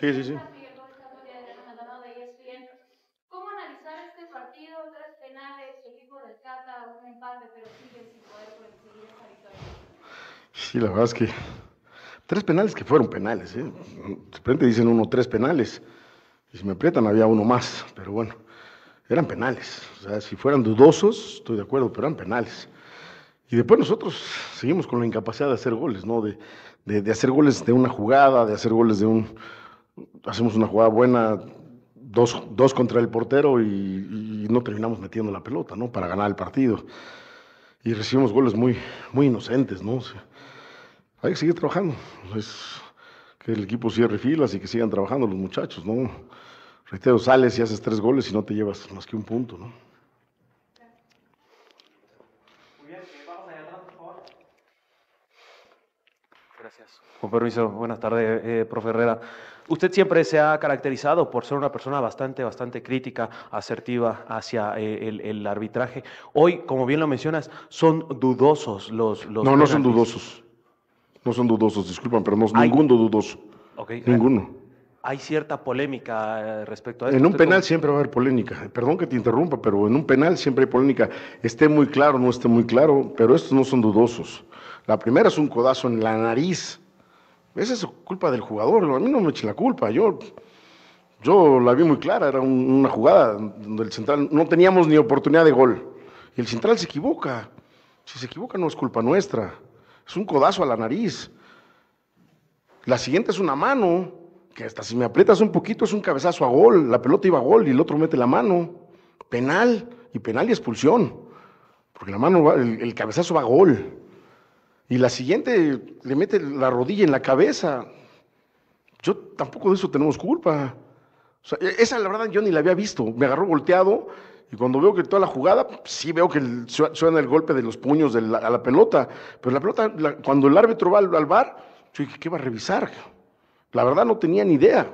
Sí, sí, sí. Sí, la verdad es que tres penales que fueron penales. ¿eh? De repente dicen uno tres penales. Y si me aprietan había uno más, pero bueno, eran penales. O sea, si fueran dudosos, estoy de acuerdo, pero eran penales. Y después nosotros seguimos con la incapacidad de hacer goles, ¿no? de hacer goles de una jugada, de hacer goles de un, hacemos una jugada buena, dos, contra el portero y, no terminamos metiendo la pelota, ¿no? Para ganar el partido. Y recibimos goles muy, muy inocentes, ¿no? hay que seguir trabajando. Es que el equipo cierre filas y que sigan trabajando los muchachos, ¿no? Reitero, sales y haces tres goles y no te llevas más que un punto, ¿no? Con permiso, buenas tardes, eh, eh, profe Herrera. Usted siempre se ha caracterizado por ser una persona bastante, bastante crítica, asertiva hacia eh, el, arbitraje. Hoy, como bien lo mencionas, son dudosos los... los no, no son dudosos. No son dudosos, disculpan, pero no, es ninguno dudoso. Okay, ninguno hay cierta polémica eh, respecto a esto. En un penal siempre va a haber polémica. Perdón que te interrumpa, pero en un penal siempre hay polémica. Esté muy claro, no esté muy claro, pero estos no son dudosos. La primera es un codazo en la nariz. Esa es culpa del jugador. A mí no me eche la culpa. Yo, yo la vi muy clara. Era una jugada donde el central no teníamos ni oportunidad de gol. Y el central se equivoca. Si se equivoca no es culpa nuestra. Es un codazo a la nariz. La siguiente es una mano que hasta si me aprietas un poquito es un cabezazo a gol, la pelota iba a gol y el otro mete la mano. Penal, y penal y expulsión, porque la mano, el, cabezazo va a gol. Y la siguiente le mete la rodilla en la cabeza. Yo tampoco de eso tenemos culpa. E-, esa la verdad yo ni la había visto. Me agarró volteado y cuando veo que toda la jugada, sí veo que suena el golpe de los puños de a la pelota. Pero la pelota, cuando el árbitro va al, al bar, yo dije, ¿qué va a revisar? La verdad no tenía ni idea.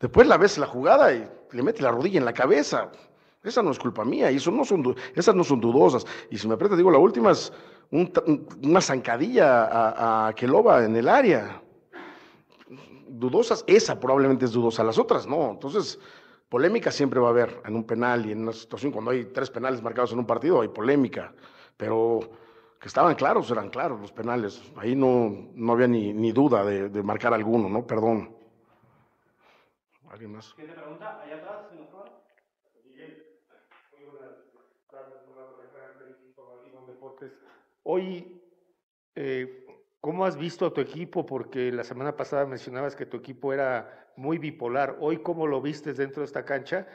Después la ves la jugada y le mete la rodilla en la cabeza. Esa no es culpa mía, y eso no son, esas no son dudosas. Y si me aprieta, digo, la última es una zancadilla a, a Keloba en el área. Dudosas, esa probablemente es dudosa, las otras no. Entonces, polémica siempre va a haber en un penal y en una situación cuando hay tres penales marcados en un partido, hay polémica. Pero estaban claros, eran claros los penales. Ahí no, no había ni, ni duda de, marcar alguno, ¿no? Perdón. ¿Alguien más? te pregunta? ¿Allá atrás? ¿En Hoy, eh, ¿cómo has visto a tu equipo? Porque la semana pasada mencionabas que tu equipo era muy bipolar. Hoy, ¿cómo lo vistes dentro de esta cancha?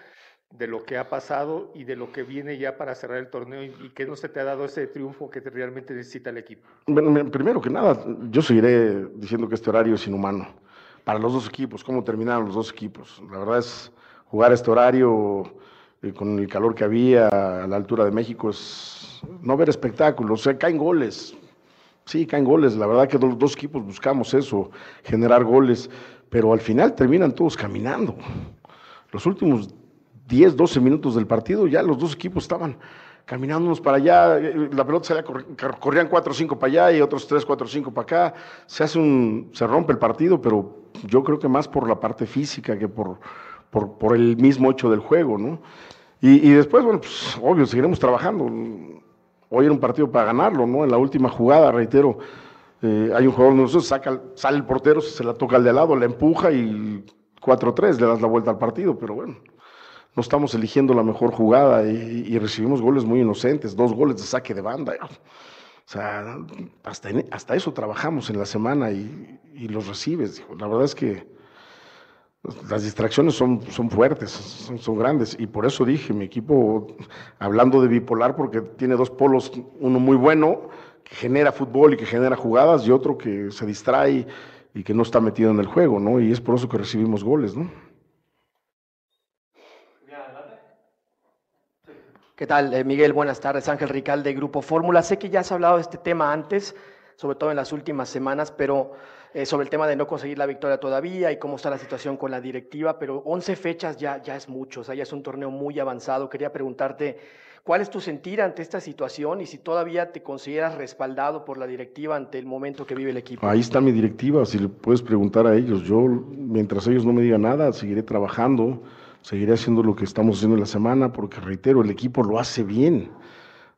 de lo que ha pasado y de lo que viene ya para cerrar el torneo y que no se te ha dado ese triunfo que realmente necesita el equipo? primero que nada, yo seguiré diciendo que este horario es inhumano para los dos equipos, cómo terminaron los dos equipos. La verdad es jugar este horario eh, con el calor que había a la altura de México es no ver espectáculos, o sea, caen goles. Sí, caen goles, la verdad que los dos equipos buscamos eso, generar goles, pero al final terminan todos caminando. Los últimos 10, 12 minutos del partido, ya los dos equipos estaban caminándonos para allá, eh, la pelota salía, corrían 4 o 5 para allá y otros 3, 4 o 5 para acá, se hace un, se rompe el partido, pero yo creo que más por la parte física que por, por, por el mismo hecho del juego, ¿no? Y, después, bueno, pues obvio, seguiremos trabajando. Hoy era un partido para ganarlo, ¿no? En la última jugada, reitero, eh, hay un jugador de nosotros, saca, sale el portero, se la toca al de al lado, la empuja y 4-3, le das la vuelta al partido, pero bueno no estamos eligiendo la mejor jugada y, recibimos goles muy inocentes, dos goles de saque de banda. O sea, hasta, hasta eso trabajamos en la semana y, los recibes. dijo La verdad es que las distracciones son, son fuertes, son, son, grandes. Y por eso dije, mi equipo, hablando de bipolar, porque tiene dos polos, uno muy bueno, que genera fútbol y que genera jugadas, y otro que se distrae y que no está metido en el juego, ¿no? Y es por eso que recibimos goles, ¿no? ¿Qué tal, eh, Miguel? Buenas tardes. Ángel Rical de Grupo Fórmula. Sé que ya has hablado de este tema antes, sobre todo en las últimas semanas, pero eh, sobre el tema de no conseguir la victoria todavía y cómo está la situación con la directiva, pero 11 fechas ya, ya es mucho, o sea, ya es un torneo muy avanzado. Quería preguntarte cuál es tu sentir ante esta situación y si todavía te consideras respaldado por la directiva ante el momento que vive el equipo. Ahí está mi directiva, si le puedes preguntar a ellos. Yo, mientras ellos no me digan nada, seguiré trabajando seguiré haciendo lo que estamos haciendo en la semana, porque reitero, el equipo lo hace bien.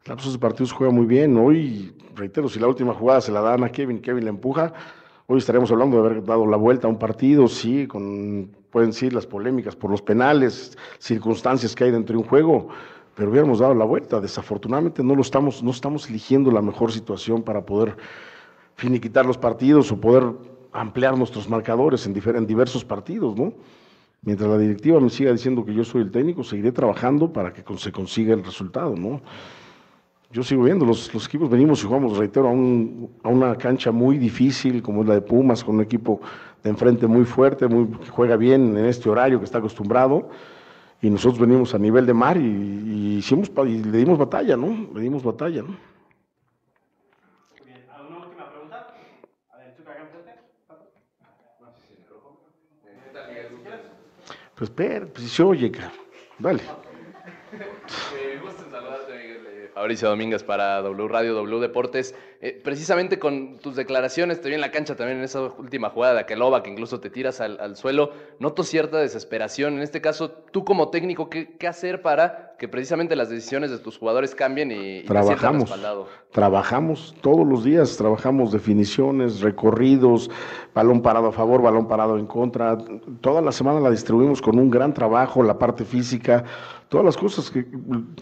Lapsos de partidos juega muy bien. Hoy, reitero, si la última jugada se la dan a Kevin, Kevin la empuja, hoy estaremos hablando de haber dado la vuelta a un partido, sí, con, pueden ser las polémicas por los penales, circunstancias que hay dentro de un juego, pero hubiéramos dado la vuelta. Desafortunadamente no lo estamos, no estamos eligiendo la mejor situación para poder finiquitar los partidos o poder ampliar nuestros marcadores en, en diversos partidos, ¿no? mientras la directiva me siga diciendo que yo soy el técnico, seguiré trabajando para que se consiga el resultado, ¿no? Yo sigo viendo, los, equipos venimos y jugamos, reitero, a, una cancha muy difícil como es la de Pumas, con un equipo de enfrente muy fuerte, muy, que juega bien en este horario que está acostumbrado, y nosotros venimos a nivel de mar y, hicimos, y le dimos batalla, ¿no? Le dimos batalla, ¿no? Pues espera, pues yo llegar. Dale. Me gusta saludarte, Fabricio Domínguez para W Radio, W Deportes. Eh, precisamente con tus declaraciones, te vi en la cancha también en esa última jugada de Aqueloba, que incluso te tiras al, suelo. Noto cierta desesperación. En este caso, tú como técnico, ¿qué, qué hacer para que precisamente las decisiones de tus jugadores cambien y, trabajamos, trabajamos todos los días, trabajamos definiciones, recorridos, balón parado a favor, balón parado en contra. Toda la semana la distribuimos con un gran trabajo, la parte física, todas las cosas que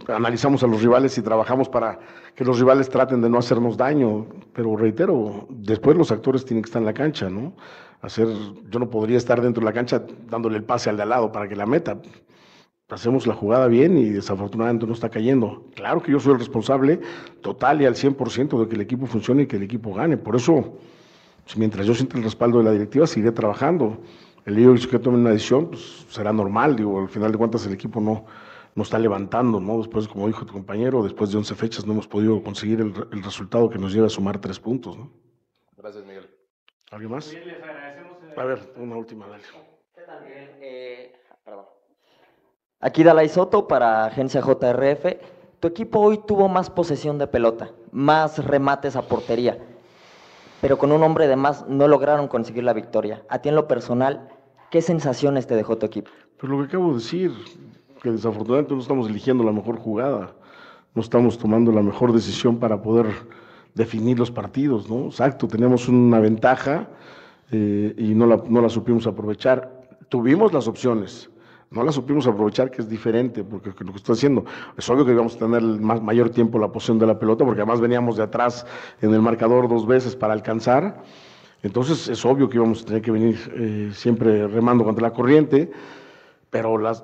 analizamos a los rivales y trabajamos para que los rivales traten de no hacernos daño. Pero reitero, después los actores tienen que estar en la cancha, ¿no? Hacer, yo no podría estar dentro de la cancha dándole el pase al de al lado para que la meta hacemos la jugada bien y desafortunadamente no está cayendo. Claro que yo soy el responsable total y al 100% de que el equipo funcione y que el equipo gane. Por eso, pues, mientras yo sienta el respaldo de la directiva, seguiré trabajando. El líder que tome una decisión pues, será normal. Digo, al final de cuentas el equipo no, no está levantando, ¿no? Después, como dijo tu compañero, después de 11 fechas no hemos podido conseguir el, resultado que nos lleva a sumar tres puntos, ¿no? Gracias, Miguel. ¿Alguien más? Eh, a ver, una última, dale. también, eh, perdón. Aquí Dalai Soto para Agencia JRF. Tu equipo hoy tuvo más posesión de pelota, más remates a portería, pero con un hombre de más no lograron conseguir la victoria. A ti en lo personal, ¿qué sensaciones te dejó tu equipo? Pues lo que acabo de decir, que desafortunadamente no estamos eligiendo la mejor jugada, no estamos tomando la mejor decisión para poder definir los partidos, ¿no? Exacto, teníamos una ventaja eh, y no la, no la supimos aprovechar. Tuvimos las opciones, no la supimos aprovechar, que es diferente, porque lo que estoy haciendo, es obvio que íbamos a tener más, mayor tiempo la posición de la pelota, porque además veníamos de atrás en el marcador dos veces para alcanzar, entonces es obvio que íbamos a tener que venir eh, siempre remando contra la corriente, pero las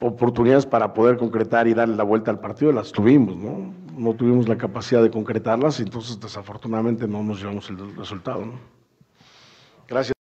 oportunidades para poder concretar y darle la vuelta al partido las tuvimos, ¿no? No tuvimos la capacidad de concretarlas, entonces desafortunadamente no nos llevamos el resultado, ¿no? Gracias.